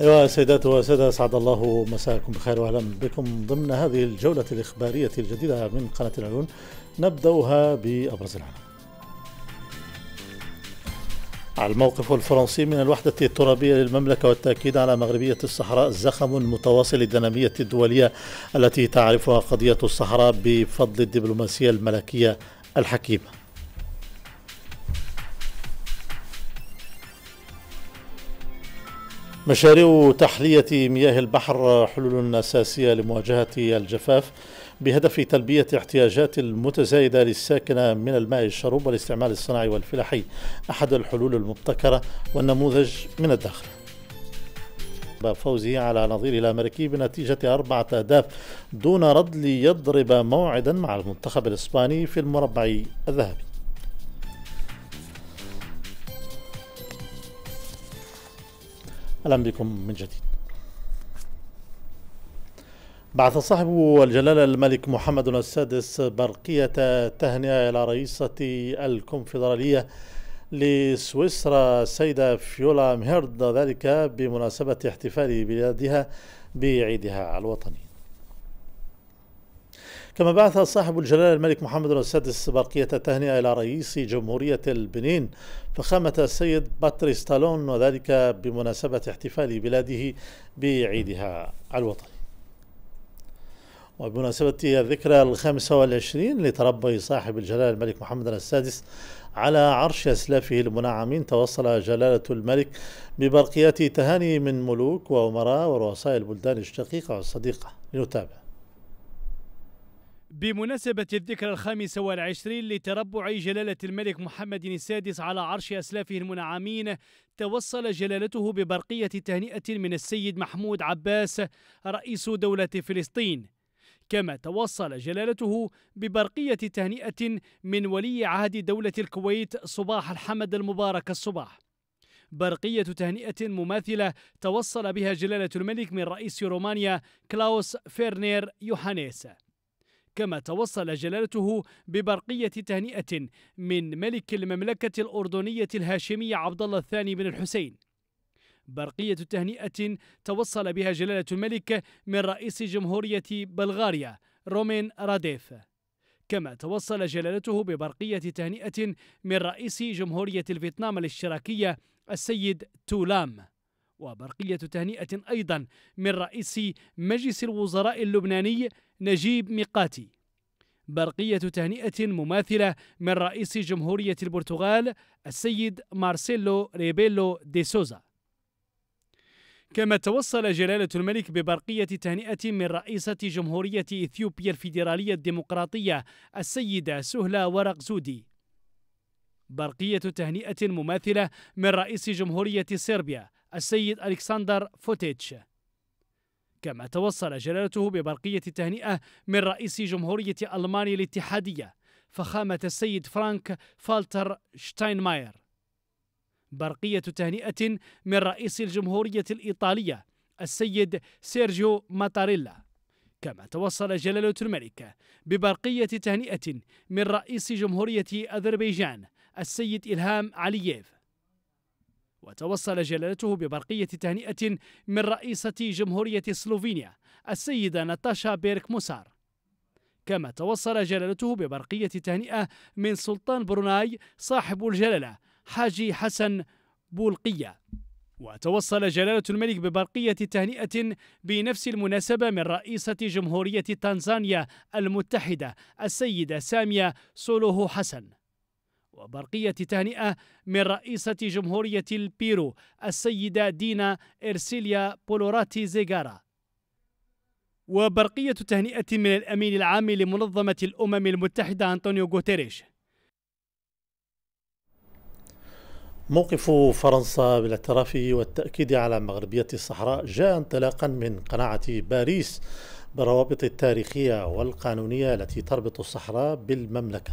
أيها السيدات والسادة أسعد الله مساءكم بخير وأهلا بكم ضمن هذه الجولة الإخبارية الجديدة من قناة العيون نبدأها بأبرز العالم الموقف الفرنسي من الوحدة الترابية للمملكة والتأكيد على مغربية الصحراء زخم متواصل الدينامية الدولية التي تعرفها قضية الصحراء بفضل الدبلوماسية الملكية الحكيمة مشاريع تحلية مياه البحر حلول أساسية لمواجهة الجفاف بهدف تلبية احتياجات المتزايدة للساكنة من الماء الشرب والاستعمال الصناعي والفلاحي أحد الحلول المبتكرة والنموذج من الداخل فوزه على نظيره الأمريكي بنتيجة أربعة أهداف دون رد ليضرب موعدا مع المنتخب الإسباني في المربع الذهبي أهلا بكم من جديد بعث صاحب الجلالة الملك محمد السادس برقية تهنئة إلى رئيسة الكونفدرالية لسويسرا السيدة فيولا مهرد ذلك بمناسبة احتفال بلادها بعيدها الوطني كما بعث صاحب الجلالة الملك محمد السادس برقية التهنئة إلى رئيس جمهورية البنين فخامة السيد باتريس تالون وذلك بمناسبة احتفال بلاده بعيدها الوطني وبمناسبة الذكرى الخامسة والعشرين لتربي صاحب الجلالة الملك محمد السادس على عرش أسلافه المنعمين توصل جلالة الملك ببرقيات تهاني من ملوك وأمراء ورؤساء البلدان الشقيقة والصديقة لنتابع بمناسبة الذكرى الخامسة والعشرين لتربع جلالة الملك محمد السادس على عرش أسلافه المنعمين توصل جلالته ببرقية تهنئة من السيد محمود عباس رئيس دولة فلسطين كما توصل جلالته ببرقية تهنئة من ولي عهد دولة الكويت صباح الحمد المبارك الصباح برقية تهنئة مماثلة توصل بها جلالة الملك من رئيس رومانيا كلاوس فيرنير يوحانيس كما توصل جلالته ببرقية تهنئة من ملك المملكة الأردنية الهاشمية عبد الله الثاني بن الحسين برقية تهنئة توصل بها جلالة الملك من رئيس جمهورية بلغاريا رومين راديف كما توصل جلالته ببرقية تهنئة من رئيس جمهورية الفيتنام الاشتراكية السيد تولام وبرقية تهنئة أيضا من رئيس مجلس الوزراء اللبناني نجيب ميقاتي برقية تهنئة مماثلة من رئيس جمهورية البرتغال السيد مارسيلو ريبيلو دي سوزا كما توصل جلالة الملك ببرقية تهنئة من رئيسة جمهورية إثيوبيا الفيدرالية الديمقراطية السيدة سهلة ورق زودي برقية تهنئة مماثلة من رئيس جمهورية صربيا السيد ألكسندر فوتيتش كما توصل جلالته ببرقية التهنئة من رئيس جمهورية ألمانيا الاتحادية فخامة السيد فرانك فالتر شتاينماير برقية تهنئة من رئيس الجمهورية الإيطالية السيد سيرجيو ماتاريلا كما توصل جلالة الملك ببرقية تهنئة من رئيس جمهورية أذربيجان السيد إلهام علييف وتوصل جلالته ببرقية تهنئة من رئيسة جمهورية سلوفينيا السيدة ناتاشا بيرك موسار كما توصل جلالته ببرقية تهنئة من سلطان بروناي صاحب الجلالة حاجي حسن بولقية وتوصل جلالة الملك ببرقية تهنئة بنفس المناسبة من رئيسة جمهورية تنزانيا المتحدة السيدة سامية سولوهو حسن وبرقية تهنئة من رئيسة جمهورية البيرو السيدة دينا إرسيليا بولوراتي زيغارا وبرقية تهنئة من الأمين العام لمنظمة الأمم المتحدة أنطونيو غوتيريش موقف فرنسا بالاعتراف والتأكيد على مغربية الصحراء جاء انطلاقا من قناعة باريس بالروابط التاريخية والقانونية التي تربط الصحراء بالمملكة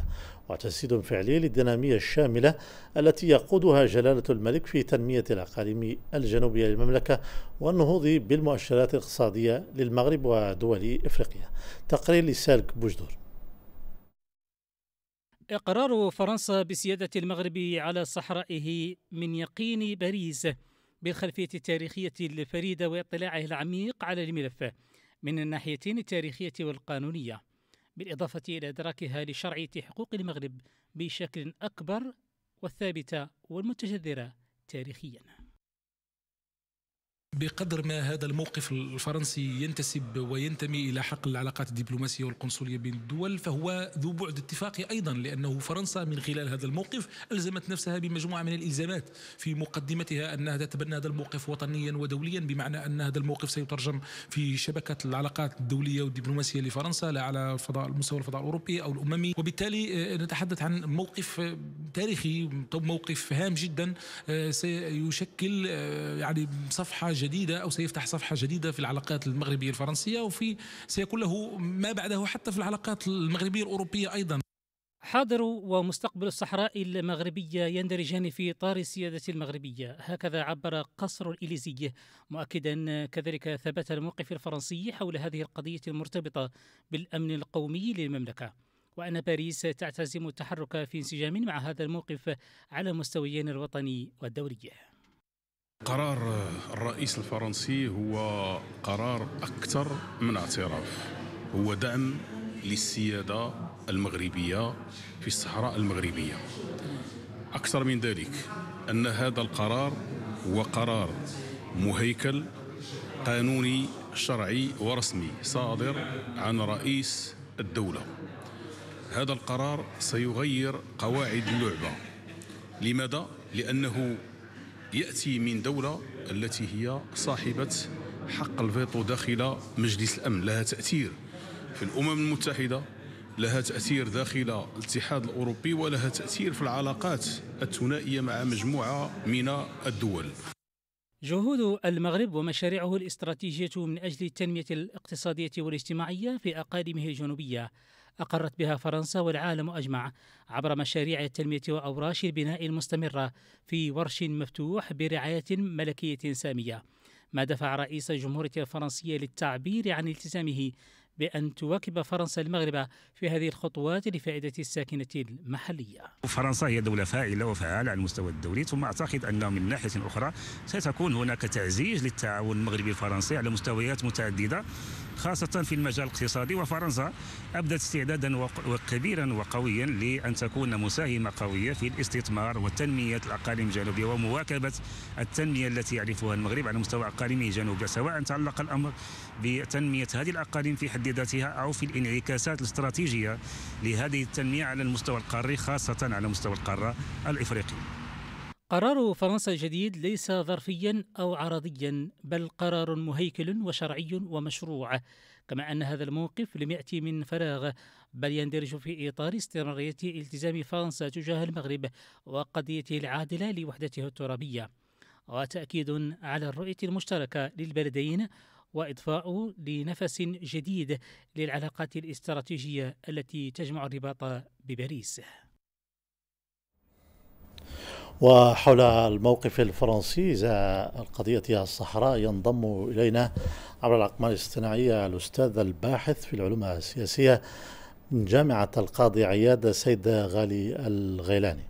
وتجسيد فعلي للدينامية الشاملة التي يقودها جلالة الملك في تنمية الأقاليم الجنوبية للمملكة والنهوض بالمؤشرات الاقتصادية للمغرب ودول إفريقيا تقرير لسالك بوجدور إقرار فرنسا بسيادة المغرب على صحرائه من يقين باريس بالخلفية التاريخية الفريدة واطلاعه العميق على الملف من الناحيتين التاريخية والقانونية بالإضافة إلى إدراكها لشرعية حقوق المغرب بشكل أكبر والثابتة والمتجذرة تاريخياً بقدر ما هذا الموقف الفرنسي ينتسب وينتمي الى حقل العلاقات الدبلوماسيه والقنصليه بين الدول فهو ذو بعد اتفاقي ايضا لانه فرنسا من خلال هذا الموقف الزمت نفسها بمجموعه من الالزامات في مقدمتها انها تتبنى هذا الموقف وطنيا ودوليا بمعنى ان هذا الموقف سيترجم في شبكه العلاقات الدوليه والدبلوماسيه لفرنسا لا على الفضاء المستوى الفضاء الاوروبي او الاممي وبالتالي آه، نتحدث عن موقف آه، تاريخي موقف هام جدا آه، سيشكل يعني صفحه جديدة أو سيفتح صفحة جديدة في العلاقات المغربية الفرنسية وفي سيكون له ما بعده حتى في العلاقات المغربية الأوروبية أيضا حاضر ومستقبل الصحراء المغربية يندرجان في إطار السيادة المغربية هكذا عبر قصر الإليزي مؤكدا كذلك ثبات الموقف الفرنسي حول هذه القضية المرتبطة بالأمن القومي للمملكة وأن باريس تعتزم التحرك في انسجام مع هذا الموقف على مستويين الوطني والدولي قرار الرئيس الفرنسي هو قرار اكثر من اعتراف هو دعم للسياده المغربيه في الصحراء المغربيه اكثر من ذلك ان هذا القرار هو قرار مهيكل قانوني شرعي ورسمي صادر عن رئيس الدوله هذا القرار سيغير قواعد اللعبه لماذا لانه يأتي من دولة التي هي صاحبة حق الفيتو داخل مجلس الأمن لها تأثير في الأمم المتحدة لها تأثير داخل الاتحاد الأوروبي ولها تأثير في العلاقات الثنائية مع مجموعة من الدول جهود المغرب ومشاريعه الاستراتيجية من أجل التنمية الاقتصادية والاجتماعية في أقاليمه الجنوبية أقرت بها فرنسا والعالم أجمع عبر مشاريع التنمية وأوراش البناء المستمرة في ورش مفتوح برعاية ملكية سامية ما دفع رئيس الجمهورية الفرنسية للتعبير عن التزامه بأن تواكب فرنسا المغرب في هذه الخطوات لفائدة الساكنة المحلية فرنسا هي دولة فاعلة وفعالة على المستوى الدولي ثم أعتقد أنه من ناحية أخرى ستكون هناك تعزيز للتعاون المغربي الفرنسي على مستويات متعددة خاصة في المجال الاقتصادي وفرنسا أبدت استعدادا كبيرا وقويا لأن تكون مساهمة قوية في الاستثمار وتنمية الأقاليم الجنوبية ومواكبة التنمية التي يعرفها المغرب على مستوى أقاليمه الجنوبية سواء تعلق الأمر بتنمية هذه الأقاليم في حد ذاتها أو في الانعكاسات الاستراتيجية لهذه التنمية على المستوى القاري خاصة على مستوى القارة الإفريقية قرار فرنسا الجديد ليس ظرفيا او عرضيا بل قرار مهيكل وشرعي ومشروع كما ان هذا الموقف لم ياتي من فراغ بل يندرج في اطار استمراريه التزام فرنسا تجاه المغرب وقضيته العادله لوحدته الترابيه وتاكيد على الرؤيه المشتركه للبلدين واضفاء لنفس جديد للعلاقات الاستراتيجيه التي تجمع الرباط بباريس وحول الموقف الفرنسي إذا القضية الصحراء ينضم إلينا عبر الأقمار الاصطناعية الأستاذ الباحث في العلوم السياسية من جامعة القاضي عياد السيد غالي الغيلاني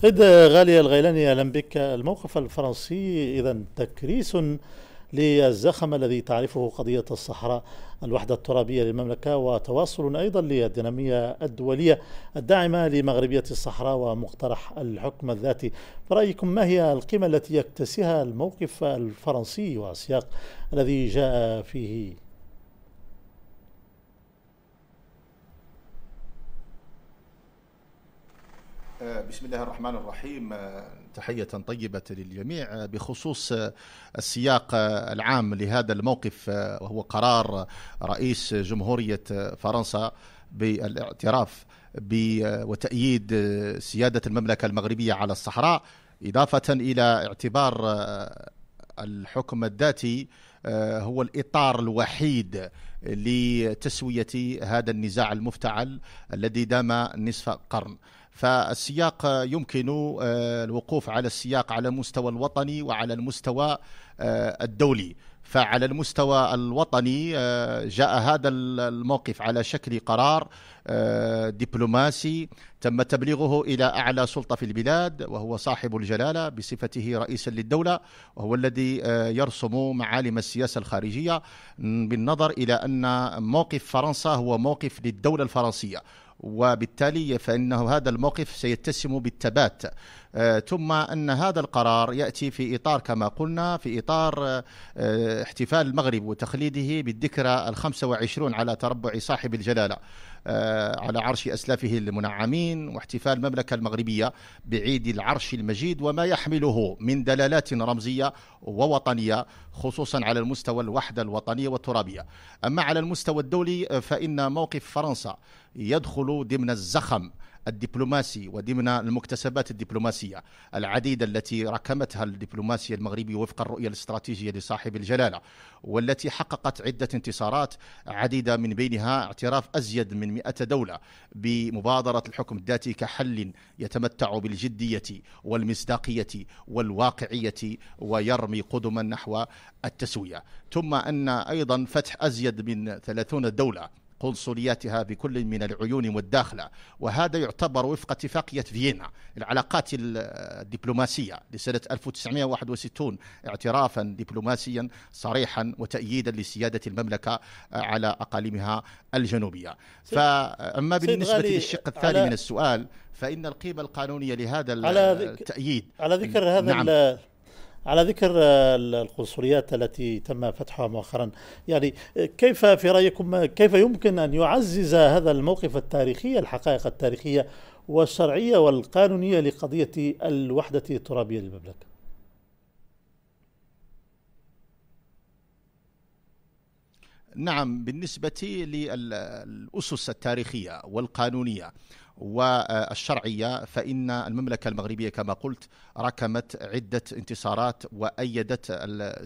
سيد غالي الغيلاني أهلا بك الموقف الفرنسي إذا تكريس للزخم الذي تعرفه قضية الصحراء الوحدة الترابية للمملكة وتواصل أيضا للدينامية الدولية الداعمة لمغربية الصحراء ومقترح الحكم الذاتي برأيكم ما هي القيمة التي يكتسيها الموقف الفرنسي والسياق الذي جاء فيه آه، بسم الله الرحمن الرحيم آه، تحية طيبة للجميع آه، بخصوص السياق العام لهذا الموقف وهو قرار رئيس جمهورية فرنسا بالاعتراف وتأييد سيادة المملكة المغربية على الصحراء إضافة إلى اعتبار الحكم الذاتي هو الإطار الوحيد لتسوية هذا النزاع المفتعل الذي دام نصف قرن فالسياق يمكن آه، الوقوف على السياق على المستوى الوطني وعلى المستوى آه، الدولي فعلى المستوى الوطني آه، جاء هذا الموقف على شكل قرار دبلوماسي تم تبليغه الى اعلى سلطه في البلاد وهو صاحب الجلاله بصفته رئيسا للدوله وهو الذي يرسم معالم السياسه الخارجيه بالنظر الى ان موقف فرنسا هو موقف للدوله الفرنسيه وبالتالي فإنه هذا الموقف سيتسم بالثبات آه، ثم أن هذا القرار يأتي في إطار كما قلنا في إطار آه، احتفال المغرب وتخليده بالذكرى الخمسة وعشرون على تربع صاحب الجلالة آه، على عرش أسلافه المنعمين واحتفال المملكة المغربية بعيد العرش المجيد وما يحمله من دلالات رمزية ووطنية خصوصا على المستوى الوحدة الوطنية والترابية أما على المستوى الدولي آه، فإن موقف فرنسا يدخل ضمن الزخم الدبلوماسي وضمن المكتسبات الدبلوماسية العديدة التي ركمتها الدبلوماسية المغربية وفق الرؤية الاستراتيجية لصاحب الجلالة والتي حققت عدة انتصارات عديدة من بينها اعتراف أزيد من 100 دولة بمبادرة الحكم الذاتي كحل يتمتع بالجدية والمصداقية والواقعية ويرمي قدما نحو التسوية ثم أن أيضا فتح أزيد من 30 دولة قنصلياتها بكل من العيون والداخلة وهذا يعتبر وفق اتفاقية فيينا العلاقات الدبلوماسية لسنة 1961 اعترافا دبلوماسيا صريحا وتأييدا لسيادة المملكة على أقاليمها الجنوبية فأما بالنسبة للشق الثاني من السؤال فإن القيمة القانونية لهذا على التأييد على ذكر نعم. هذا نعم. على ذكر آه، القنصليات التي تم فتحها مؤخرا يعني آه، كيف في رأيكم آه، كيف يمكن أن يعزز هذا الموقف التاريخي الحقائق التاريخية والشرعية والقانونية لقضية الوحدة الترابية للمملكة نعم بالنسبة للأسس التاريخية والقانونية والشرعية فإن المملكة المغربية كما قلت ركمت عدة انتصارات وأيدت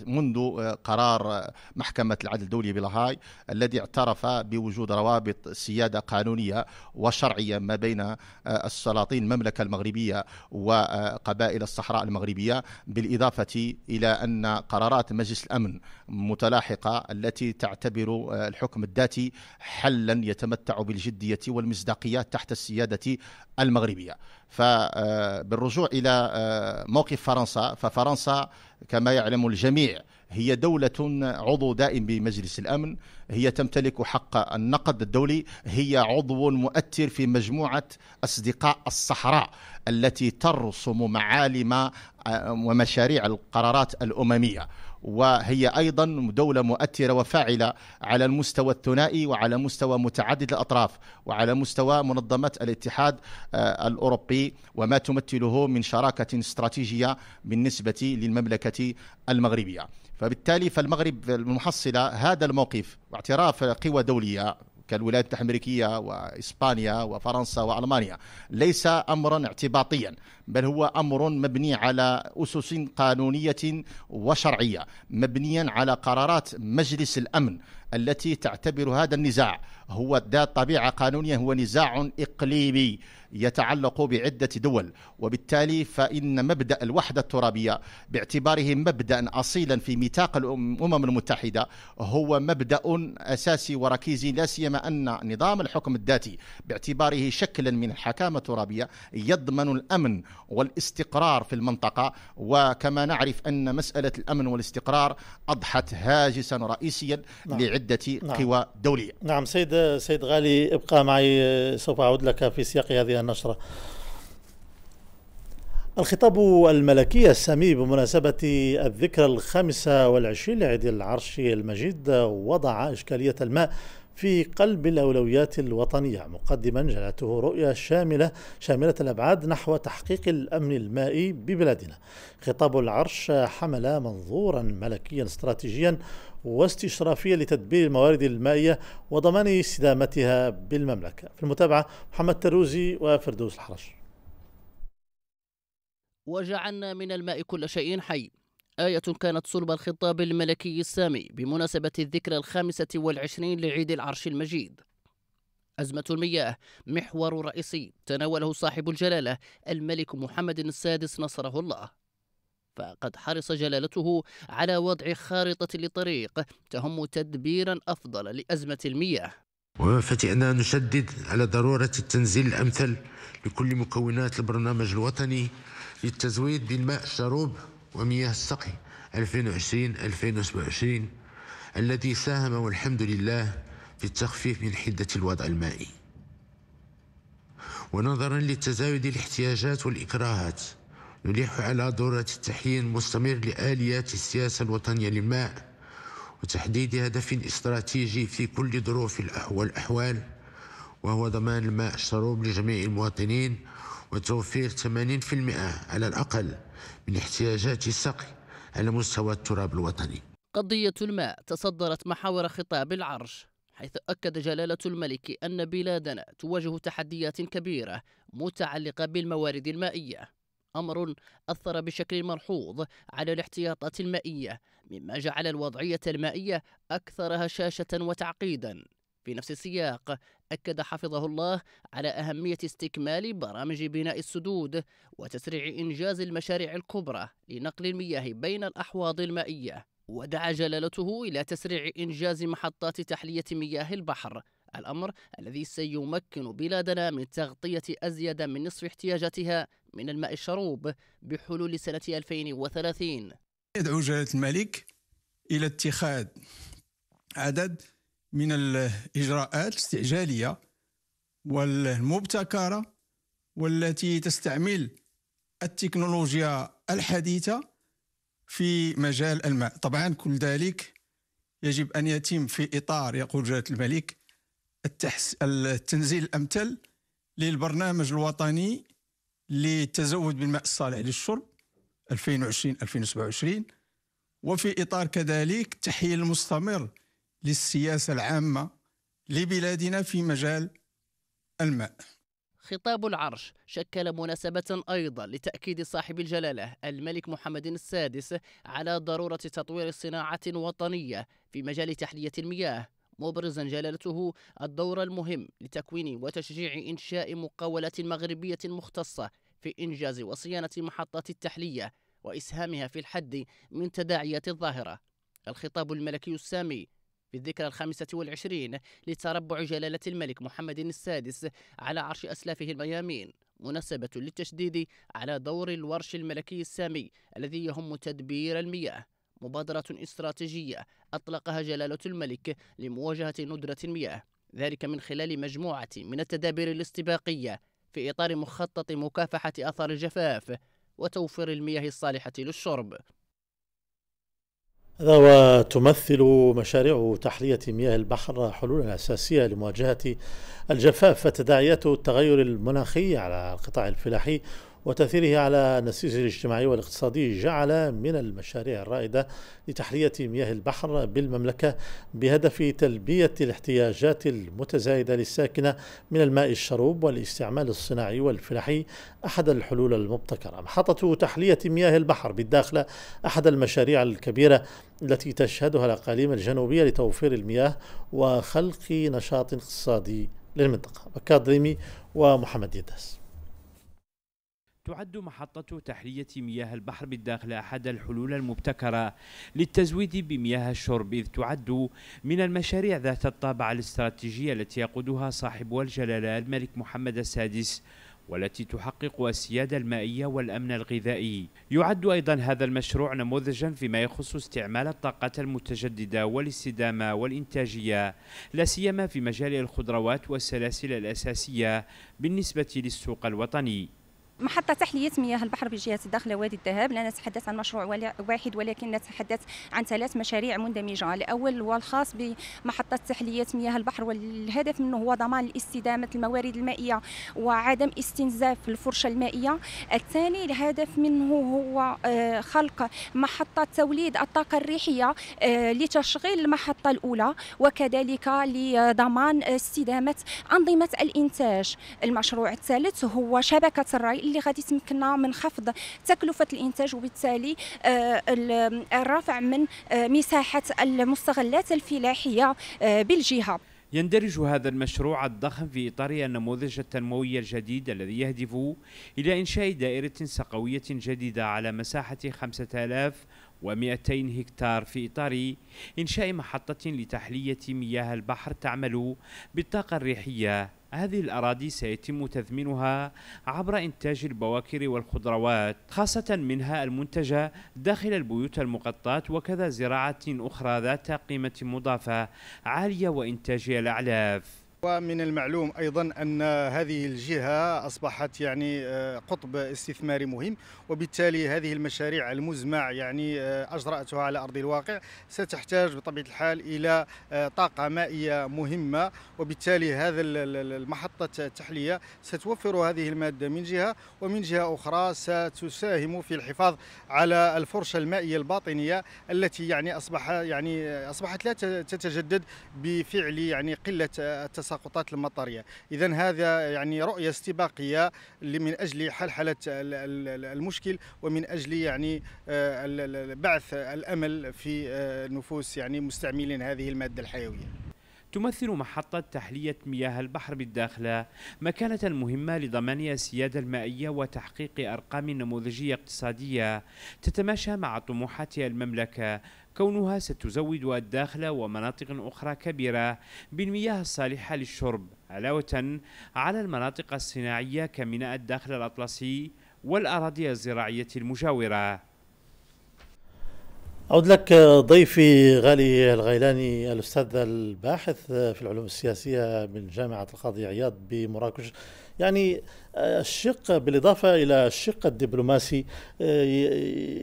منذ قرار محكمة العدل الدولي بلاهاي الذي اعترف بوجود روابط سيادة قانونية وشرعية ما بين السلاطين المملكة المغربية وقبائل الصحراء المغربية بالإضافة إلى أن قرارات مجلس الأمن متلاحقة التي تعتبر الحكم الذاتي حلا يتمتع بالجدية والمصداقية تحت السيادة القيادة المغربية فبالرجوع آه، إلى آه، موقف فرنسا ففرنسا كما يعلم الجميع هي دولة عضو دائم بمجلس الأمن هي تمتلك حق النقد الدولي هي عضو مؤثر في مجموعة أصدقاء الصحراء التي ترسم معالم آه، ومشاريع القرارات الأممية وهي ايضا دوله مؤثره وفاعله على المستوى الثنائي وعلى مستوى متعدد الاطراف وعلى مستوى منظمه الاتحاد آه، الاوروبي وما تمثله من شراكه استراتيجيه بالنسبه للمملكه المغربيه فبالتالي فالمغرب المحصله هذا الموقف واعتراف قوى دوليه كالولايات المتحده الامريكيه واسبانيا وفرنسا والمانيا ليس امرا اعتباطيا بل هو امر مبني على اسس قانونيه وشرعيه مبنيا على قرارات مجلس الامن التي تعتبر هذا النزاع هو ذات طبيعه قانونيه هو نزاع اقليمي يتعلق بعدة دول وبالتالي فإن مبدأ الوحدة الترابية باعتباره مبدأ أصيلا في ميثاق الأمم المتحدة هو مبدأ أساسي وركيزي لا سيما أن نظام الحكم الذاتي باعتباره شكلا من الحكامة الترابية يضمن الأمن والاستقرار في المنطقة وكما نعرف أن مسألة الأمن والاستقرار أضحت هاجسا رئيسيا نعم. لعدة نعم. قوى دولية نعم سيد سيد غالي ابقى معي سوف أعود لك في سياق هذه النشرة الخطاب الملكي السامي بمناسبة الذكرى الخامسة والعشرين لعيد العرش المجيد وضع إشكالية الماء في قلب الأولويات الوطنية مقدما جعلته رؤية شاملة شاملة الأبعاد نحو تحقيق الأمن المائي ببلادنا خطاب العرش حمل منظورا ملكيا استراتيجيا واستشرافية لتدبير الموارد المائية وضمان استدامتها بالمملكة في المتابعة محمد تروزي وفردوس الحرش وجعلنا من الماء كل شيء حي آية كانت صلب الخطاب الملكي السامي بمناسبة الذكرى الخامسة والعشرين لعيد العرش المجيد أزمة المياه محور رئيسي تناوله صاحب الجلالة الملك محمد السادس نصره الله فقد حرص جلالته على وضع خارطة لطريق تهم تدبيرا أفضل لأزمة المياه وفتئنا نشدد على ضرورة التنزيل الأمثل لكل مكونات البرنامج الوطني للتزويد بالماء الشروب ومياه السقي 2020-2027 الذي ساهم والحمد لله في التخفيف من حدة الوضع المائي ونظرا لتزايد الاحتياجات والإكراهات نلح على دورة التحيين المستمر لآليات السياسة الوطنية للماء وتحديد هدف استراتيجي في كل ظروف والأحوال وهو ضمان الماء الشروب لجميع المواطنين وتوفير 80% على الأقل من احتياجات السقي على مستوى التراب الوطني قضية الماء تصدرت محاور خطاب العرش حيث أكد جلالة الملك أن بلادنا تواجه تحديات كبيرة متعلقة بالموارد المائية أمر أثر بشكل ملحوظ على الاحتياطات المائية مما جعل الوضعية المائية أكثر هشاشة وتعقيدا في نفس السياق أكد حفظه الله على أهمية استكمال برامج بناء السدود وتسريع إنجاز المشاريع الكبرى لنقل المياه بين الأحواض المائية ودعا جلالته إلى تسريع إنجاز محطات تحلية مياه البحر الأمر الذي سيمكن بلادنا من تغطية أزيد من نصف احتياجاتها من الماء الشروب بحلول سنة 2030 يدعو جلالة الملك إلى اتخاذ عدد من الإجراءات الاستعجالية والمبتكرة والتي تستعمل التكنولوجيا الحديثة في مجال الماء طبعا كل ذلك يجب أن يتم في إطار يقول جلالة الملك التحس... التنزيل الامثل للبرنامج الوطني للتزود بالماء الصالح للشرب 2020 2027 وفي اطار كذلك التحيين المستمر للسياسه العامه لبلادنا في مجال الماء. خطاب العرش شكل مناسبة أيضا لتأكيد صاحب الجلالة الملك محمد السادس على ضرورة تطوير صناعة وطنية في مجال تحلية المياه مبرزا جلالته الدور المهم لتكوين وتشجيع إنشاء مقاولات مغربية مختصة في إنجاز وصيانة محطات التحلية وإسهامها في الحد من تداعيات الظاهرة الخطاب الملكي السامي في الذكرى الخامسة والعشرين لتربع جلالة الملك محمد السادس على عرش أسلافه الميامين مناسبة للتشديد على دور الورش الملكي السامي الذي يهم تدبير المياه مبادرة استراتيجية أطلقها جلالة الملك لمواجهة ندرة المياه ذلك من خلال مجموعة من التدابير الاستباقية في إطار مخطط مكافحة آثار الجفاف وتوفير المياه الصالحة للشرب هذا وتمثل مشاريع تحلية مياه البحر حلولا أساسية لمواجهة الجفاف فتداعيات التغير المناخي على القطاع الفلاحي وتأثيره على النسيج الاجتماعي والاقتصادي جعل من المشاريع الرائدة لتحلية مياه البحر بالمملكة بهدف تلبية الاحتياجات المتزايدة للساكنة من الماء الشروب والاستعمال الصناعي والفلاحي أحد الحلول المبتكرة محطة تحلية مياه البحر بالداخل أحد المشاريع الكبيرة التي تشهدها الأقاليم الجنوبية لتوفير المياه وخلق نشاط اقتصادي للمنطقة بكاد ومحمد يداس تعد محطة تحلية مياه البحر بالداخل أحد الحلول المبتكرة للتزويد بمياه الشرب إذ تعد من المشاريع ذات الطابع الاستراتيجي التي يقودها صاحبها الجلالة الملك محمد السادس والتي تحقق السيادة المائية والأمن الغذائي يعد أيضا هذا المشروع نموذجا فيما يخص استعمال الطاقة المتجددة والاستدامة والإنتاجية لا سيما في مجال الخضروات والسلاسل الأساسية بالنسبة للسوق الوطني محطة تحلية مياه البحر بجهة الداخل وادي الذهب لا نتحدث عن مشروع واحد ولكن نتحدث عن ثلاث مشاريع مندمجة الأول هو الخاص بمحطة تحلية مياه البحر والهدف منه هو ضمان استدامة الموارد المائية وعدم استنزاف الفرشة المائية الثاني الهدف منه هو آه، خلق محطة توليد الطاقة الريحية آه، لتشغيل المحطة الأولى وكذلك لضمان استدامة أنظمة الإنتاج المشروع الثالث هو شبكة الري اللي غادي تمكننا من خفض تكلفه الانتاج وبالتالي آه، الرفع من آه، مساحه المستغلات الفلاحيه آه، بالجهه يندرج هذا المشروع الضخم في إطار النموذج التنموي الجديد الذي يهدف إلى إنشاء دائرة سقوية جديدة على مساحة 5200 هكتار في إطار إنشاء محطة لتحلية مياه البحر تعمل بالطاقة الريحية هذه الأراضي سيتم تثمينها عبر إنتاج البواكر والخضروات خاصة منها المنتجة داخل البيوت المغطاة وكذا زراعة أخرى ذات قيمة مضافة عالية وإنتاج الأعلاف ومن المعلوم ايضا ان هذه الجهه اصبحت يعني آه، قطب استثماري مهم وبالتالي هذه المشاريع المزمع يعني آه، اجراتها على ارض الواقع ستحتاج بطبيعه الحال الى آه، طاقه مائيه مهمه وبالتالي هذا المحطه التحليه ستوفر هذه الماده من جهه ومن جهه اخرى ستساهم في الحفاظ على الفرشه المائيه الباطنيه التي يعني اصبح يعني اصبحت لا تتجدد بفعل يعني قله التصرف التساقطات المطريه اذا هذا يعني رؤيه استباقيه من اجل حلحله المشكل ومن اجل يعني آه، بعث الامل في آه، نفوس يعني مستعملين هذه الماده الحيويه تمثل محطة تحلية مياه البحر بالداخل مكانة مهمة لضمان السيادة المائية وتحقيق أرقام نموذجية اقتصادية تتماشى مع طموحات المملكة كونها ستزود الداخل ومناطق أخرى كبيرة بالمياه الصالحة للشرب علاوة على المناطق الصناعية كميناء الداخل الأطلسي والأراضي الزراعية المجاورة أعود لك ضيفي غالي الغيلاني الأستاذ الباحث في العلوم السياسية من جامعة القاضي عياض بمراكش يعني آه، الشق بالإضافة إلى الشق الدبلوماسي آه،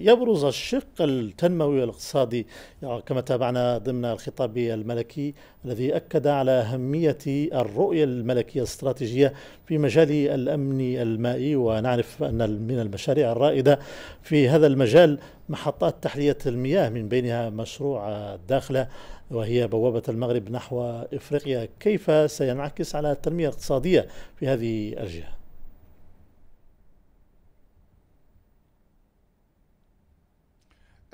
يبرز الشق التنموي والاقتصادي آه، كما تابعنا ضمن الخطاب الملكي الذي أكد على أهمية الرؤية الملكية الاستراتيجية في مجال الأمن المائي ونعرف أن من المشاريع الرائدة في هذا المجال محطات تحلية المياه من بينها مشروع الداخلة وهي بوابة المغرب نحو إفريقيا كيف سينعكس على التنمية الاقتصادية في هذه الجهة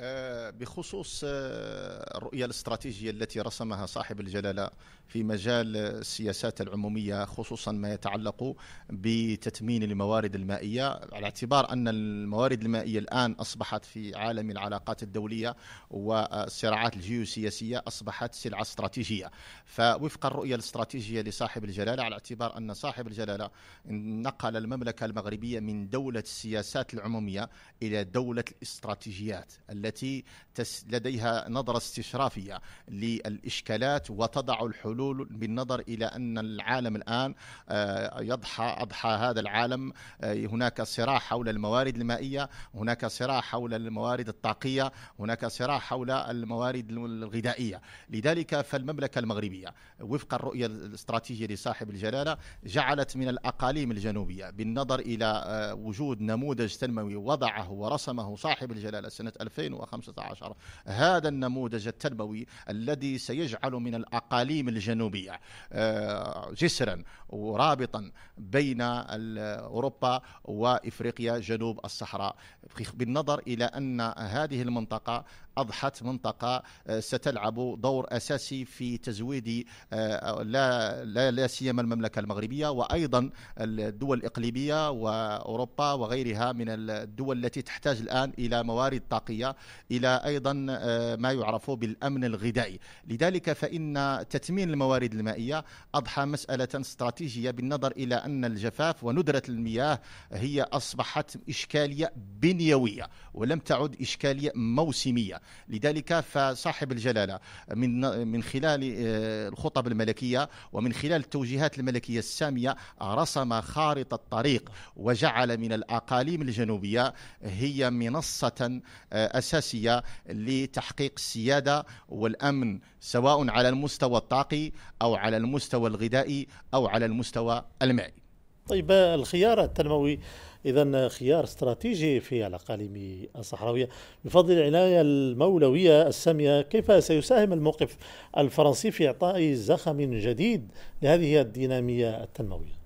آه، بخصوص آه، الرؤية الاستراتيجية التي رسمها صاحب الجلالة في مجال آه، السياسات العمومية خصوصا ما يتعلق بتثمين الموارد المائية على اعتبار أن الموارد المائية الآن أصبحت في عالم العلاقات الدولية والصراعات الجيوسياسية أصبحت سلعة استراتيجية فوفق الرؤية الاستراتيجية لصاحب الجلالة على اعتبار أن صاحب الجلالة نقل المملكة المغربية من دولة السياسات العمومية إلى دولة الاستراتيجيات التي التي لديها نظرة استشرافية للإشكالات وتضع الحلول بالنظر إلى أن العالم الآن آه، يضحى أضحى هذا العالم آه، هناك صراع حول الموارد المائية هناك صراع حول الموارد الطاقية هناك صراع حول الموارد الغذائية لذلك فالمملكة المغربية وفق الرؤية الاستراتيجية لصاحب الجلالة جعلت من الأقاليم الجنوبية بالنظر إلى آه، وجود نموذج تنموي وضعه ورسمه صاحب الجلالة سنة 2000 2015 هذا النموذج التربوي الذي سيجعل من الأقاليم الجنوبية آه، جسرا ورابطا بين أوروبا وإفريقيا جنوب الصحراء بالنظر إلى أن هذه المنطقة اضحت منطقه آه، ستلعب دور اساسي في تزويد آه، لا لا, سيما المملكه المغربيه وايضا الدول الاقليميه واوروبا وغيرها من الدول التي تحتاج الان الى موارد طاقيه الى ايضا آه، ما يعرف بالامن الغذائي لذلك فان تثمين الموارد المائيه اضحى مساله استراتيجيه بالنظر الى ان الجفاف وندره المياه هي اصبحت اشكاليه بنيويه ولم تعد اشكاليه موسميه لذلك فصاحب الجلاله من من خلال آه، الخطب الملكيه ومن خلال التوجيهات الملكيه الساميه رسم خارطه الطريق وجعل من الاقاليم الجنوبيه هي منصه آه، اساسيه لتحقيق السياده والامن سواء على المستوى الطاقي او على المستوى الغذائي او على المستوى المائي. طيب آه، الخيار التنموي إذا خيار استراتيجي في الأقاليم الصحراوية بفضل العناية المولوية السامية كيف سيساهم الموقف الفرنسي في إعطاء زخم جديد لهذه الدينامية التنموية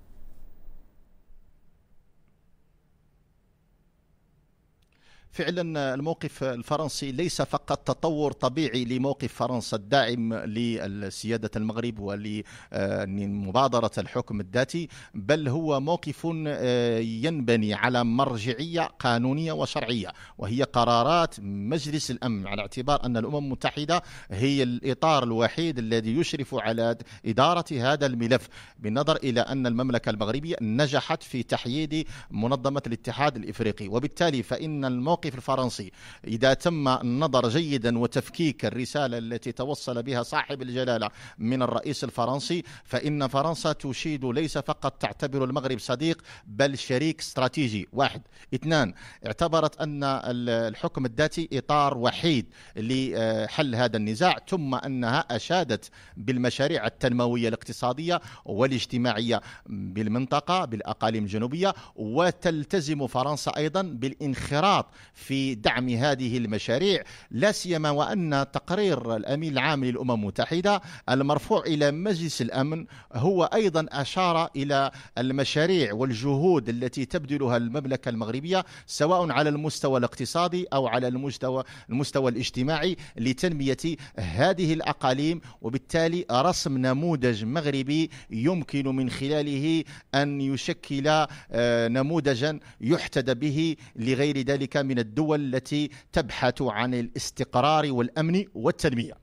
فعلا الموقف الفرنسي ليس فقط تطور طبيعي لموقف فرنسا الداعم لسيادة المغرب ولمبادرة الحكم الذاتي بل هو موقف آه، ينبني على مرجعية قانونية وشرعية وهي قرارات مجلس الأمن على اعتبار أن الأمم المتحدة هي الإطار الوحيد الذي يشرف على إدارة هذا الملف بالنظر إلى أن المملكة المغربية نجحت في تحييد منظمة الاتحاد الإفريقي وبالتالي فإن الموقف الموقف الفرنسي إذا تم النظر جيدا وتفكيك الرسالة التي توصل بها صاحب الجلالة من الرئيس الفرنسي فإن فرنسا تشيد ليس فقط تعتبر المغرب صديق بل شريك استراتيجي واحد اثنان اعتبرت أن الحكم الذاتي إطار وحيد لحل هذا النزاع ثم أنها أشادت بالمشاريع التنموية الاقتصادية والاجتماعية بالمنطقة بالأقاليم الجنوبية وتلتزم فرنسا أيضا بالانخراط في دعم هذه المشاريع لا سيما وان تقرير الامين العام للامم المتحده المرفوع الى مجلس الامن هو ايضا اشار الى المشاريع والجهود التي تبذلها المملكه المغربيه سواء على المستوى الاقتصادي او على المستوى المستوى الاجتماعي لتنميه هذه الاقاليم وبالتالي رسم نموذج مغربي يمكن من خلاله ان يشكل آه، نموذجا يحتذى به لغير ذلك من الدول التي تبحث عن الاستقرار والامن والتنميه.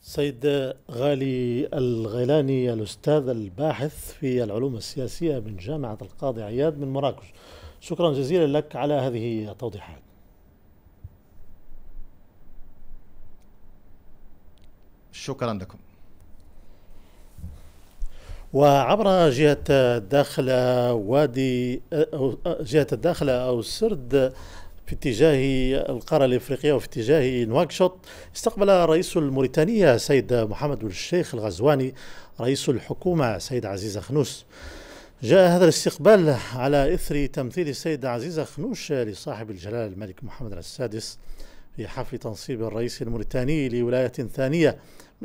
سيد غالي الغيلاني الاستاذ الباحث في العلوم السياسيه من جامعه القاضي عياد من مراكش. شكرا جزيلا لك على هذه التوضيحات. شكرا لكم. وعبر جهة الداخل وادي جهة الداخل أو السرد في اتجاه القارة الإفريقية وفي اتجاه نواكشوط استقبل رئيس الموريتانية سيد محمد بن الشيخ الغزواني رئيس الحكومة سيد عزيز خنوس جاء هذا الاستقبال على إثر تمثيل السيد عزيز خنوش لصاحب الجلالة الملك محمد السادس في حفل تنصيب الرئيس الموريتاني لولاية ثانية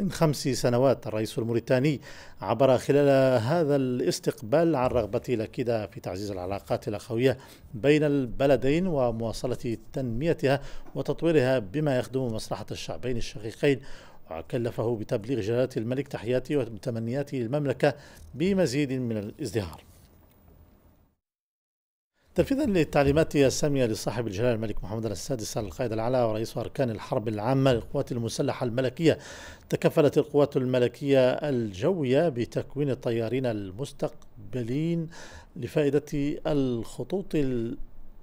من خمس سنوات الرئيس الموريتاني عبر خلال هذا الاستقبال عن رغبته الأكيدة في تعزيز العلاقات الأخوية بين البلدين ومواصلة تنميتها وتطويرها بما يخدم مصلحة الشعبين الشقيقين وكلفه بتبليغ جلالة الملك تحياته وتمنياته للمملكة بمزيد من الازدهار تنفيذا للتعليمات السامية لصاحب الجلالة الملك محمد السادس القائد الأعلى ورئيس أركان الحرب العامة للقوات المسلحة الملكية تكفلت القوات الملكية الجوية بتكوين الطيارين المستقبلين لفائدة الخطوط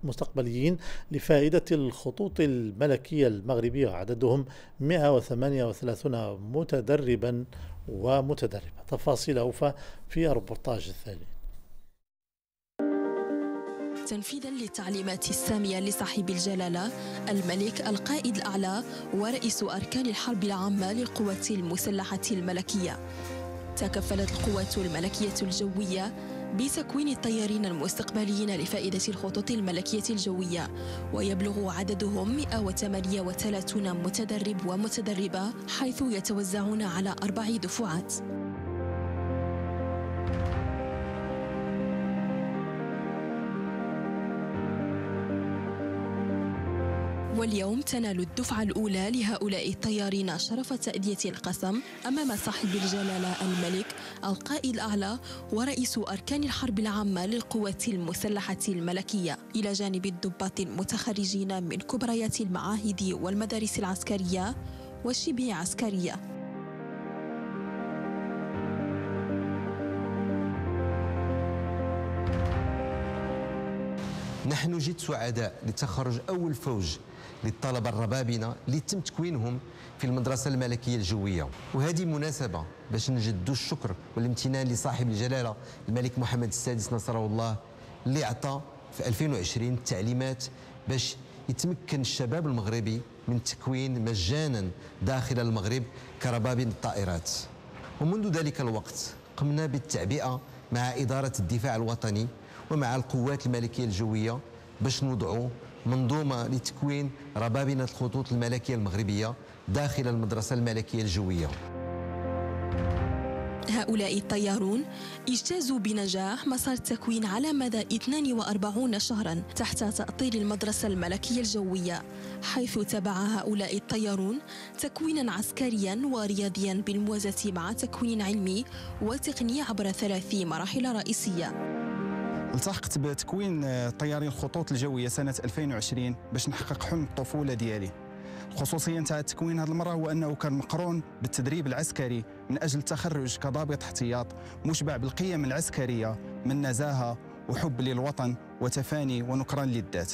المستقبليين لفائدة الخطوط الملكية المغربية وعددهم 138 متدربا ومتدربة تفاصيل أوفى في الربورتاج الثاني تنفيذا للتعليمات السامية لصاحب الجلالة الملك القائد الأعلى ورئيس أركان الحرب العامة للقوات المسلحة الملكية تكفلت القوات الملكية الجوية بتكوين الطيارين المستقبليين لفائدة الخطوط الملكية الجوية ويبلغ عددهم 138 متدرب ومتدربة حيث يتوزعون على أربع دفعات واليوم تنال الدفعة الأولى لهؤلاء الطيارين شرف تأدية القسم أمام صاحب الجلالة الملك القائد الأعلى ورئيس أركان الحرب العامة للقوات المسلحة الملكية إلى جانب الضباط المتخرجين من كبريات المعاهد والمدارس العسكرية والشبه عسكرية نحن جد سعداء لتخرج أول فوج للطلبة الربابنة اللي تم تكوينهم في المدرسة الملكية الجوية وهذه مناسبة باش نجدوا الشكر والامتنان لصاحب الجلالة الملك محمد السادس نصره الله اللي اعطى في 2020 التعليمات باش يتمكن الشباب المغربي من تكوين مجانا داخل المغرب كربابين الطائرات ومنذ ذلك الوقت قمنا بالتعبئة مع إدارة الدفاع الوطني ومع القوات الملكية الجوية باش نوضعوا منظومة لتكوين ربابنة الخطوط الملكية المغربية داخل المدرسة الملكية الجوية هؤلاء الطيارون اجتازوا بنجاح مسار التكوين على مدى 42 شهرا تحت تأطير المدرسة الملكية الجوية حيث تبع هؤلاء الطيارون تكوينا عسكريا ورياضيا بالموازاة مع تكوين علمي وتقني عبر ثلاث مراحل رئيسية التحقت بتكوين آه، طياري الخطوط الجويه سنه 2020 باش نحقق حلم الطفوله ديالي الخصوصيه نتاع التكوين هذه المره هو انه كان مقرون بالتدريب العسكري من اجل التخرج كضابط احتياط مشبع بالقيم العسكريه من نزاهه وحب للوطن وتفاني ونكران للذات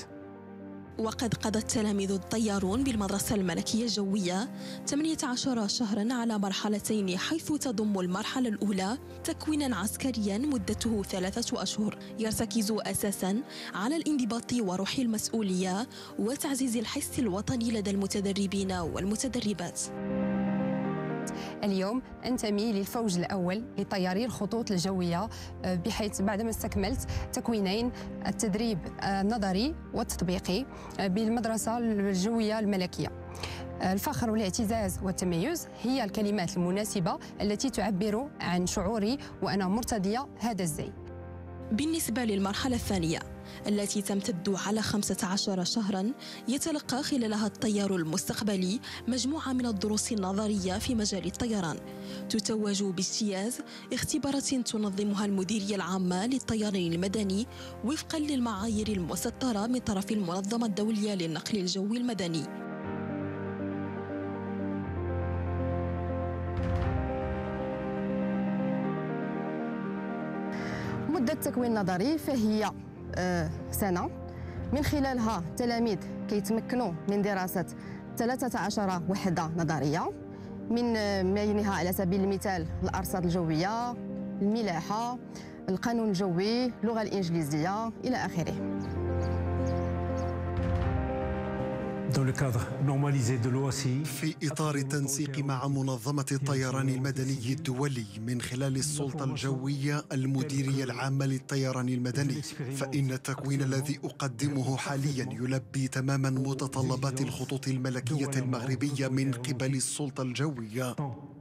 وقد قضى التلاميذ الطيارون بالمدرسة الملكية الجوية 18 شهرا على مرحلتين حيث تضم المرحلة الأولى تكوينا عسكريا مدته ثلاثة أشهر يرتكز أساسا على الانضباط وروح المسؤولية وتعزيز الحس الوطني لدى المتدربين والمتدربات اليوم أنتمي للفوج الأول لطياري الخطوط الجوية آه، بحيث بعدما استكملت تكوينين التدريب النظري والتطبيقي آه، بالمدرسة الجوية الملكية الفخر والاعتزاز والتميز هي الكلمات المناسبة التي تعبر عن شعوري وأنا مرتدية هذا الزي بالنسبة للمرحلة الثانية التي تمتد على 15 شهرا يتلقى خلالها الطيار المستقبلي مجموعة من الدروس النظرية في مجال الطيران تتوج باجتياز اختبارات تنظمها المديرية العامة للطيران المدني وفقا للمعايير المسطرة من طرف المنظمة الدولية للنقل الجوي المدني مدة التكوين النظري فهي آه، سنة من خلالها التلاميذ كيتمكنوا من دراسة 13 وحدة نظرية من بينها على سبيل المثال الأرصاد الجوية الملاحة القانون الجوي اللغة الإنجليزية إلى آخره في إطار التنسيق مع منظمة الطيران المدني الدولي من خلال السلطة الجوية المديرية العامة للطيران المدني فإن التكوين الذي أقدمه حاليا يلبي تماما متطلبات الخطوط الملكية المغربية من قبل السلطة الجوية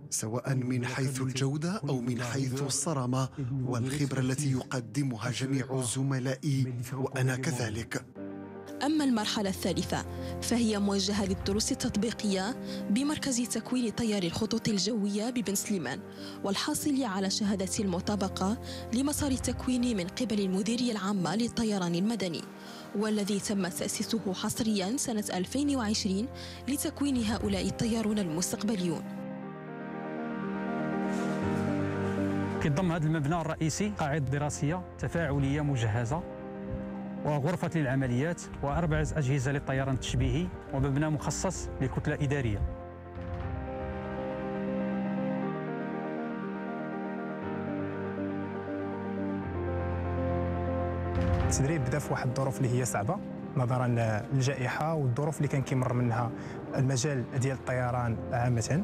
سواء من حيث الجودة أو من حيث الصرامة والخبرة التي يقدمها جميع زملائي وأنا كذلك أما المرحلة الثالثة فهي موجهة للدروس التطبيقية بمركز تكوين طيار الخطوط الجوية ببن سليمان والحاصل على شهادة المطابقة لمسار التكوين من قبل المديرية العامة للطيران المدني والذي تم تأسيسه حصريا سنة 2020 لتكوين هؤلاء الطيارون المستقبليون كيضم هذا المبنى الرئيسي قاعده دراسيه تفاعليه مجهزه وغرفة للعمليات وأربع أجهزة للطيران التشبيهي ومبنى مخصص لكتلة إدارية التدريب بدا في واحد الظروف اللي هي صعبه نظرا للجائحه والظروف اللي كان كيمر منها المجال ديال الطيران عامه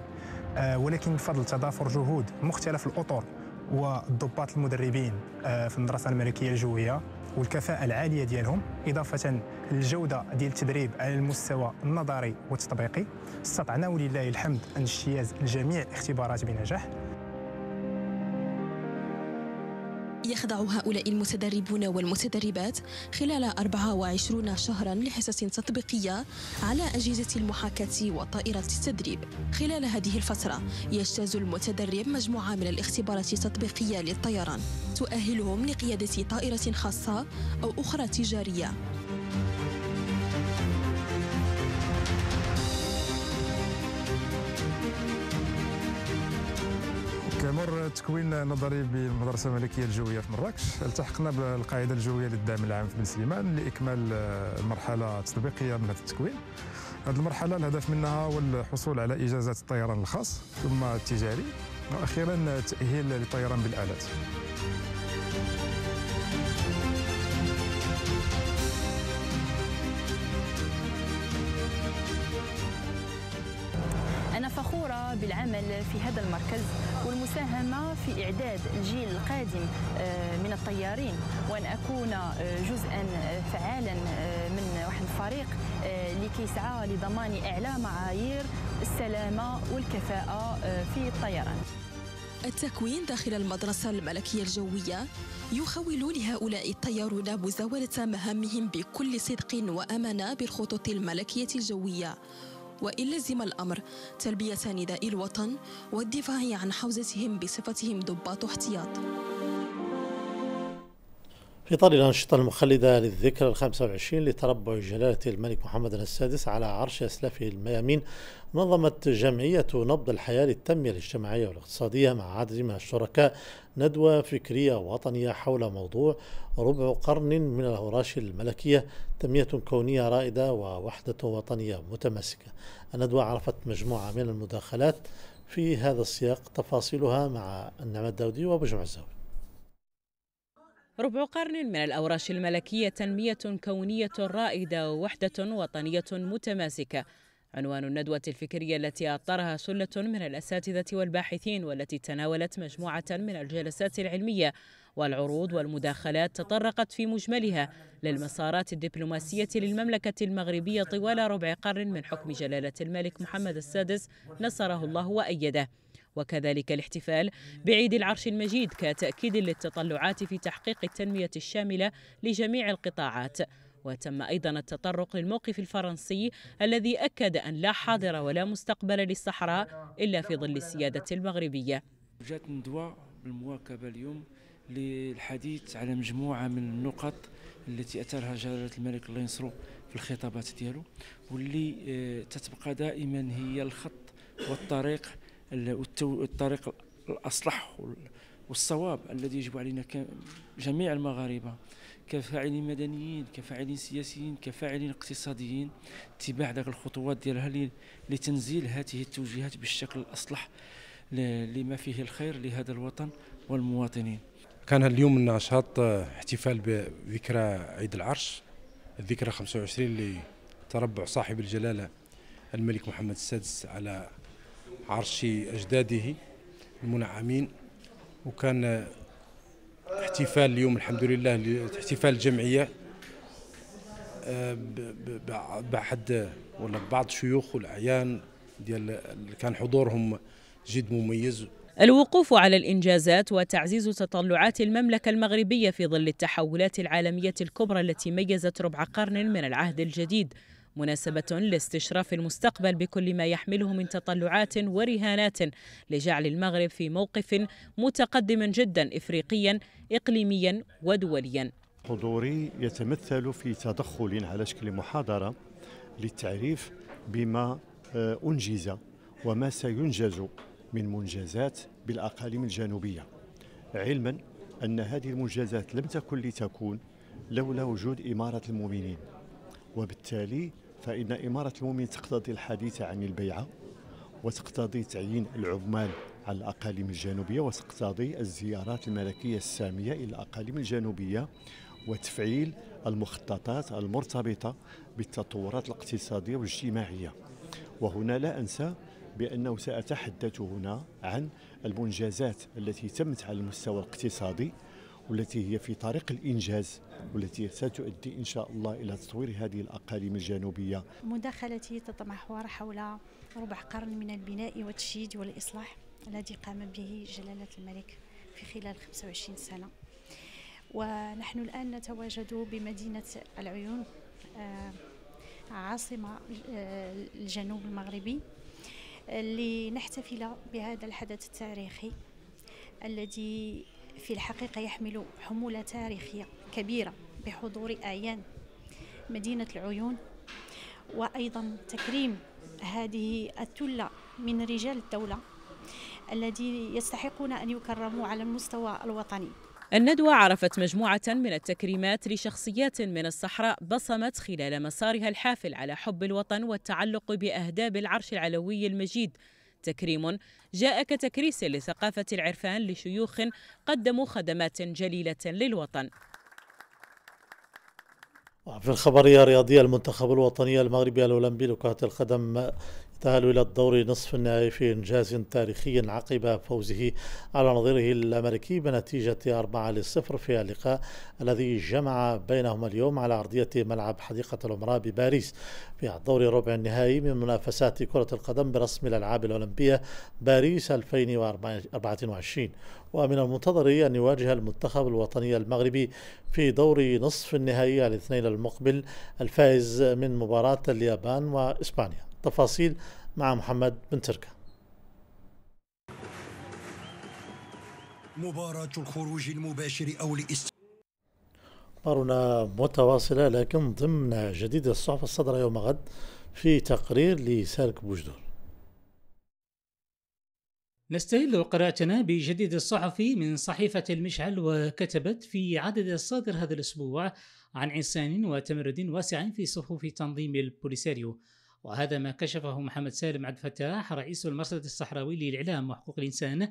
آه، ولكن بفضل تضافر جهود مختلف الاطر والضباط المدربين آه، في المدرسه الامريكيه الجويه والكفاءه العاليه ديالهم اضافه للجوده ديال التدريب على المستوى النظري والتطبيقي استطعنا ولله الحمد ان اجتياز جميع الاختبارات بنجاح يخضع هؤلاء المتدربون والمتدربات خلال 24 شهرا لحصص تطبيقية على أجهزة المحاكاة وطائرة التدريب خلال هذه الفترة يجتاز المتدرب مجموعة من الاختبارات التطبيقية للطيران تؤهلهم لقيادة طائرة خاصة أو أخرى تجارية تكوين نظري بالمدرسه الملكيه الجويه في مراكش التحقنا بالقاعده الجويه للدعم العام في بن سليمان لاكمال المرحله آه، التطبيقيه من هذا التكوين هذه المرحله الهدف منها هو الحصول على اجازات الطيران الخاص ثم التجاري واخيرا تاهيل للطيران بالالات في هذا المركز والمساهمة في إعداد الجيل القادم آه، من الطيارين وأن أكون آه، جزءا آه، فعالا من واحد الفريق لكي يسعى لضمان أعلى معايير السلامة والكفاءة في الطيران التكوين داخل المدرسة الملكية الجوية يخول لهؤلاء الطيارون مزاولة مهامهم بكل صدق وأمانة بالخطوط الملكية الجوية وإن لزم الأمر تلبية نداء الوطن والدفاع عن حوزتهم بصفتهم ضباط احتياط في طرد الأنشطة المخلدة للذكرى ال 25 لتربع جلالة الملك محمد السادس على عرش أسلافه الميامين نظمت جمعية نبض الحياة للتنمية الاجتماعية والاقتصادية مع عدد من الشركاء ندوة فكرية وطنية حول موضوع ربع قرن من الأوراش الملكية تنمية كونية رائدة ووحدة وطنية متماسكة الندوة عرفت مجموعة من المداخلات في هذا السياق تفاصيلها مع النعمة الداودي وأبو جمع الزاوي ربع قرن من الأوراش الملكية تنمية كونية رائدة ووحدة وطنية متماسكة عنوان الندوة الفكرية التي أطرها سله من الأساتذة والباحثين والتي تناولت مجموعة من الجلسات العلمية والعروض والمداخلات تطرقت في مجملها للمسارات الدبلوماسية للمملكة المغربية طوال ربع قرن من حكم جلالة الملك محمد السادس نصره الله وأيده وكذلك الاحتفال بعيد العرش المجيد كتأكيد للتطلعات في تحقيق التنمية الشاملة لجميع القطاعات وتم أيضا التطرق للموقف الفرنسي الذي أكد أن لا حاضر ولا مستقبل للصحراء إلا في ظل السيادة المغربية جات ندوة بالمواكبة اليوم للحديث على مجموعة من النقط التي أثرها جلالة الملك الله ينصرو في الخطابات ديالو واللي آه، تتبقى دائما هي الخط والطريق الطريق الاصلح والصواب الذي يجب علينا جميع المغاربه كفاعلين مدنيين كفاعلين سياسيين كفاعلين اقتصاديين اتباع ذاك الخطوات ديالها لتنزيل هذه التوجيهات بالشكل الاصلح لما فيه الخير لهذا الوطن والمواطنين كان اليوم النشاط آه، احتفال بذكرى عيد العرش الذكرى 25 لتربع صاحب الجلاله الملك محمد السادس على عرش أجداده المنعمين وكان احتفال اليوم الحمد لله احتفال الجمعية آه، بعد ولا بعض شيوخ والأعيان ديال كان حضورهم جد مميز الوقوف على الإنجازات وتعزيز تطلعات المملكة المغربية في ظل التحولات العالمية الكبرى التي ميزت ربع قرن من العهد الجديد مناسبة لاستشراف المستقبل بكل ما يحمله من تطلعات ورهانات لجعل المغرب في موقف متقدم جدا إفريقيا إقليميا ودوليا حضوري يتمثل في تدخل على شكل محاضرة للتعريف بما آه، أنجز وما سينجز من منجزات بالأقاليم الجنوبية علما أن هذه المنجزات لم تكن لتكون لولا وجود إمارة المؤمنين وبالتالي فإن إمارة المؤمنين تقتضي الحديث عن البيعة وتقتضي تعيين العمال على الأقاليم الجنوبية وتقتضي الزيارات الملكية السامية إلى الأقاليم الجنوبية وتفعيل المخططات المرتبطة بالتطورات الاقتصادية والاجتماعية وهنا لا أنسى بأنه سأتحدث هنا عن المنجزات التي تمت على المستوى الاقتصادي والتي هي في طريق الإنجاز والتي ستؤدي إن شاء الله إلى تطوير هذه الأقاليم الجنوبية مداخلتي تتمحور حول ربع قرن من البناء والتشييد والإصلاح الذي قام به جلالة الملك في خلال 25 سنة ونحن الآن نتواجد بمدينة العيون آه، عاصمة آه، الجنوب المغربي لنحتفل بهذا الحدث التاريخي الذي في الحقيقة يحمل حمولة تاريخية كبيرة بحضور أعيان مدينة العيون وأيضا تكريم هذه التلة من رجال الدولة الذي يستحقون أن يكرموا على المستوى الوطني الندوة عرفت مجموعة من التكريمات لشخصيات من الصحراء بصمت خلال مسارها الحافل على حب الوطن والتعلق بأهداب العرش العلوي المجيد تكريم جاء كتكريس لثقافة العرفان لشيوخ قدموا خدمات جليلة للوطن في الخبرية الرياضية المنتخب الوطني المغربي الأولمبي لكرة القدم تأهلوا إلى الدور نصف النهائي في إنجاز تاريخي عقب فوزه على نظيره الأمريكي بنتيجة 4 لصفر في اللقاء الذي جمع بينهما اليوم على أرضية ملعب حديقة الأمراء بباريس في الدور ربع النهائي من منافسات كرة القدم برسم الألعاب الأولمبية باريس 2024 ومن المنتظر أن يواجه المنتخب الوطني المغربي في دور نصف النهائي الاثنين المقبل الفائز من مباراة اليابان وإسبانيا التفاصيل مع محمد بن تركه مباراة الخروج المباشر أو الاست أخبارنا متواصلة لكن ضمن جديد الصحف الصدر يوم غد في تقرير لسالك بوجدور نستهل قراءتنا بجديد الصحفي من صحيفة المشعل وكتبت في عدد الصادر هذا الأسبوع عن عصيان وتمرد واسع في صفوف تنظيم البوليساريو وهذا ما كشفه محمد سالم عبد الفتاح رئيس المرصد الصحراوي للإعلام وحقوق الإنسان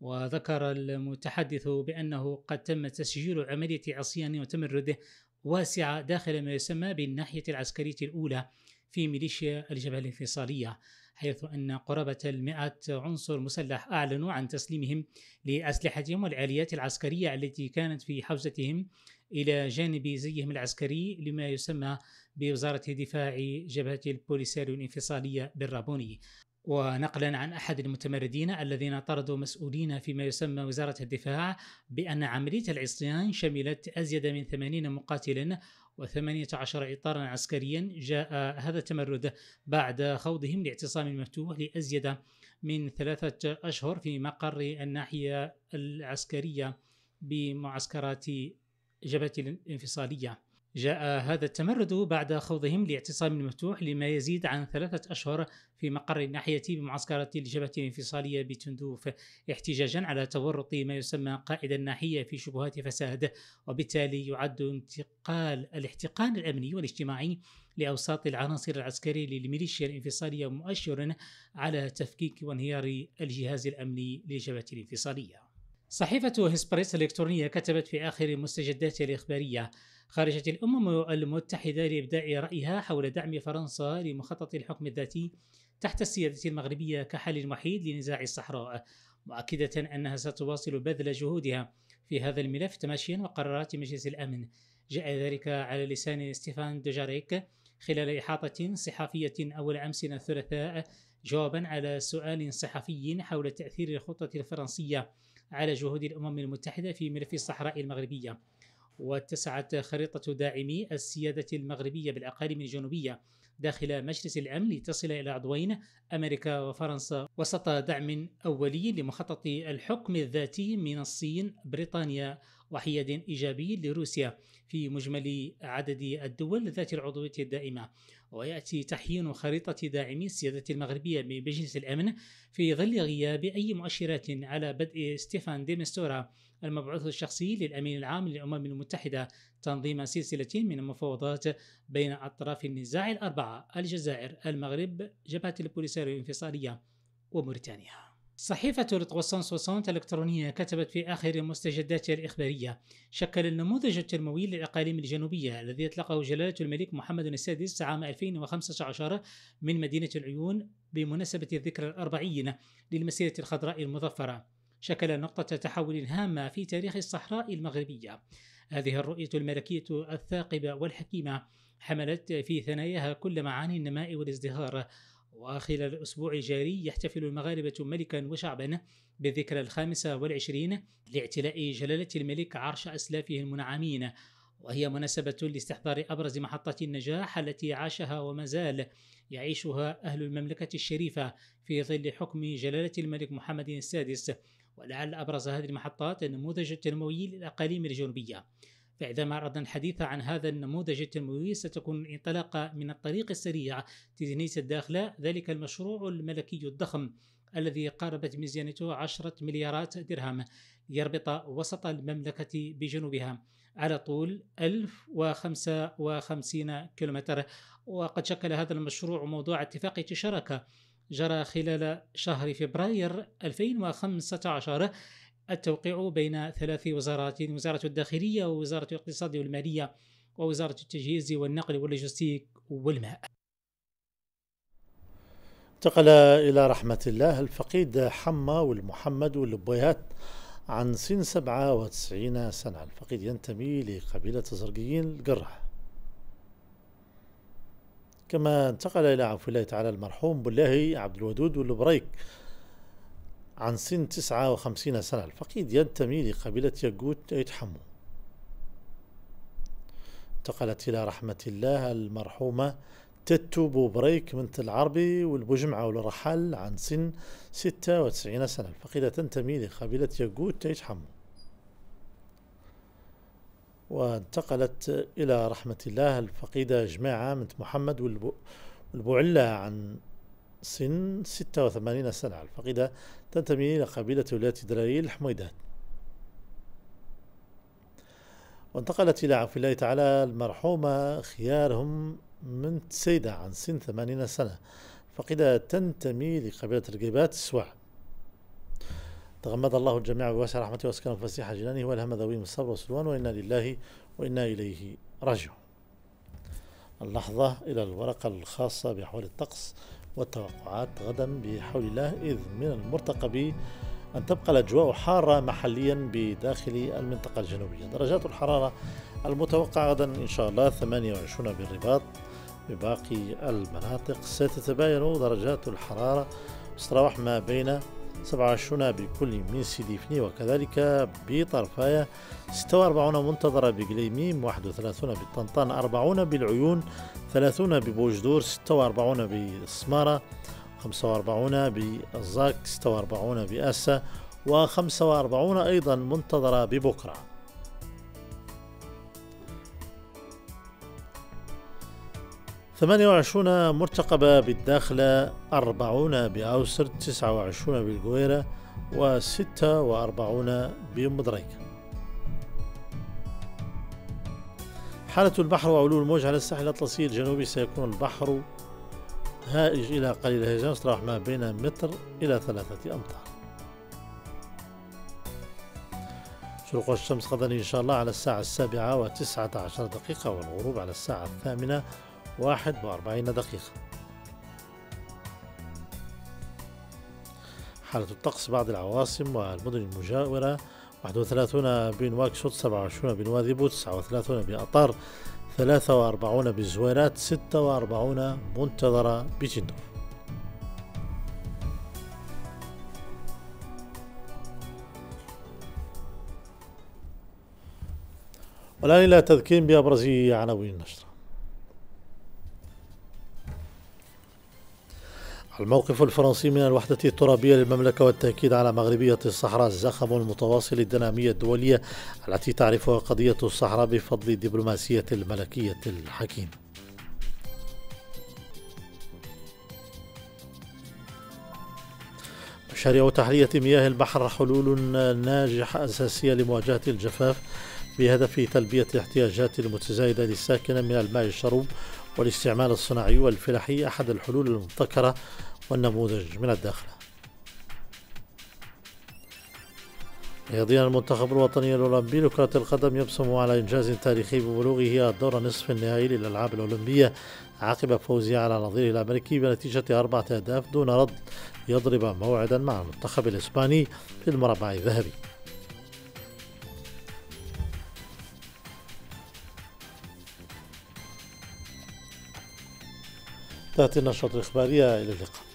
وذكر المتحدث بأنه قد تم تسجيل عملية عصيان وتمرد واسعة داخل ما يسمى بالناحية العسكرية الأولى في ميليشيا الجبهة الانفصالية حيث أن قرابة المئة عنصر مسلح أعلنوا عن تسليمهم لأسلحتهم والآليات العسكرية التي كانت في حوزتهم إلى جانب زيهم العسكري لما يسمى بوزارة دفاع جبهة البوليساريو الانفصالية بالرابوني ونقلا عن احد المتمردين الذين طردوا مسؤولين فيما يسمى وزاره الدفاع بان عمليه العصيان شملت ازيد من 80 مقاتلا و18 اطارا عسكريا جاء هذا التمرد بعد خوضهم لاعتصام مفتوح لازيد من ثلاثه اشهر في مقر الناحيه العسكريه بمعسكرات جبهه الانفصاليه جاء هذا التمرد بعد خوضهم لاعتصام مفتوح لما يزيد عن ثلاثة أشهر في مقر الناحية بمعسكرات الجبهة الانفصالية بتندوف احتجاجا على تورط ما يسمى قائد الناحية في شبهات فساد وبالتالي يعد انتقال الاحتقان الأمني والاجتماعي لأوساط العناصر العسكرية للميليشيا الانفصالية مؤشر على تفكيك وانهيار الجهاز الأمني للجبهة الانفصالية صحيفة هسبريس الإلكترونية كتبت في آخر مستجداتها الإخبارية خرجت الأمم المتحدة لإبداء رأيها حول دعم فرنسا لمخطط الحكم الذاتي تحت السيادة المغربية كحل وحيد لنزاع الصحراء مؤكدة أنها ستواصل بذل جهودها في هذا الملف تماشيا وقرارات مجلس الأمن جاء ذلك على لسان ستيفان دوجاريك خلال إحاطة صحفية أول أمس الثلاثاء جوابا على سؤال صحفي حول تأثير الخطة الفرنسية على جهود الأمم المتحدة في ملف الصحراء المغربية واتسعت خريطة داعمي السيادة المغربية بالأقاليم الجنوبية داخل مجلس الأمن لتصل إلى عضوين أمريكا وفرنسا وسط دعم أولي لمخطط الحكم الذاتي من الصين بريطانيا وحياد إيجابي لروسيا في مجمل عدد الدول ذات العضوية الدائمة ويأتي تحيين خريطة داعمي السيادة المغربية بمجلس الأمن في ظل غياب أي مؤشرات على بدء ستيفان ديمستورا المبعوث الشخصي للأمين العام للأمم المتحدة تنظيم سلسلة من المفاوضات بين أطراف النزاع الأربعة الجزائر المغرب جبهة البوليساريو الانفصالية وموريتانيا صحيفة لطوسان سوسانت الإلكترونية كتبت في آخر مستجداتها الإخبارية شكل النموذج التنموي للأقاليم الجنوبية الذي أطلقه جلالة الملك محمد السادس عام 2015 من مدينة العيون بمناسبة الذكرى الأربعين للمسيرة الخضراء المظفرة شكل نقطة تحول هامة في تاريخ الصحراء المغربية هذه الرؤية الملكية الثاقبة والحكيمة حملت في ثناياها كل معاني النماء والازدهار وخلال الأسبوع الجاري يحتفل المغاربة ملكا وشعبا بالذكرى الخامسة والعشرين لاعتلاء جلالة الملك عرش أسلافه المنعمين وهي مناسبة لاستحضار أبرز محطة النجاح التي عاشها وما زال يعيشها أهل المملكة الشريفة في ظل حكم جلالة الملك محمد السادس ولعل أبرز هذه المحطات النموذج التنموي للأقاليم الجنوبية فإذا ما أردنا الحديث عن هذا النموذج التنموي ستكون الانطلاقة من الطريق السريع تدنيس الداخلة ذلك المشروع الملكي الضخم الذي قاربت ميزانيته عشرة مليارات درهم يربط وسط المملكة بجنوبها على طول 1055 كيلومتر وقد شكل هذا المشروع موضوع اتفاقية شراكة جرى خلال شهر فبراير 2015 التوقيع بين ثلاث وزارات يعني وزارة الداخلية ووزارة الاقتصاد والمالية ووزارة التجهيز والنقل واللوجستيك والماء انتقل إلى رحمة الله الفقيد حمى والمحمد والبويهات عن سن 97 سنة الفقيد ينتمي لقبيلة الزرقيين القرح كما انتقل إلى عفو الله تعالى المرحوم بالله عبد الودود والبريك عن سن تسعة وخمسين سنة الفقيد ينتمي لقبيلة يقوت يتحمو انتقلت إلى رحمة الله المرحومة تتو بوبريك بنت العربي والبجمعة والرحل عن سن ستة وتسعين سنة الفقيدة تنتمي لقبيلة يقوت يتحمو وانتقلت إلى رحمة الله الفقيدة جماعة بنت محمد والبعلة عن سن 86 سنة الفقيدة تنتمي إلى قبيلة ولاية درايل الحميدان وانتقلت إلى عفو الله تعالى المرحومة خيارهم من سيدة عن سن 80 سنة فقيدة تنتمي لقبيلة رقيبات السوع تغمد الله الجميع بواسع رحمته واسكنه فسيح جنانه والهم من الصبر والسلوان وانا لله وانا اليه راجعون اللحظة إلى الورقة الخاصة بأحوال الطقس والتوقعات غدا بحول الله إذ من المرتقب أن تبقى الأجواء حارة محليا بداخل المنطقة الجنوبية درجات الحرارة المتوقعة غدا إن شاء الله 28 بالرباط بباقي المناطق ستتباين درجات الحرارة تتراوح ما بين سبعة بكل من سيديفني وكذلك بطرفايا ستة وأربعون منتظرة بقليميم واحد وثلاثون بطنطان أربعون بالعيون ثلاثون ببوجدور ستة وأربعون بسمارة خمسة وأربعون بالزاك ستة وأربعون بأسة وخمسة وأربعون أيضا منتظرة ببكرة 28 مرتقبة بالداخلة 40 بأوسر 29 بالقويرة و 46 بمدريك حالة البحر وعلو الموج على الساحل الأطلسي الجنوبي سيكون البحر هائج إلى قليل الهيجان ما بين متر إلى ثلاثة أمتار شروق الشمس غدا إن شاء الله على الساعة السابعة وتسعة عشر دقيقة والغروب على الساعة الثامنة 41 دقيقة حالة الطقس بعض العواصم والمدن المجاورة 31 بنواكشوط 27 بنوادي بو 39 بأطار 43 بزويرات 46 منتظرة بجندور والآن إلى تذكير بأبرز عناوين النشرة الموقف الفرنسي من الوحدة الترابية للمملكة والتأكيد على مغربية الصحراء الزخم المتواصل الدينامية الدولية التي تعرفها قضية الصحراء بفضل الدبلوماسية الملكية الحكيمة مشاريع تحلية مياه البحر حلول ناجحة أساسية لمواجهة الجفاف بهدف تلبية الاحتياجات المتزايدة للساكنة من الماء الشرب والاستعمال الصناعي والفلاحي أحد الحلول المبتكرة والنموذج من الداخل رياضيا المنتخب الوطني الأولمبي لكرة القدم يبصم على إنجاز تاريخي ببلوغه الدور نصف النهائي للألعاب الأولمبية عقب فوزه على نظيره الأمريكي بنتيجة أربعة أهداف دون رد يضرب موعدا مع المنتخب الإسباني في المربع الذهبي تأتي النشاط الإخبارية إلى اللقاء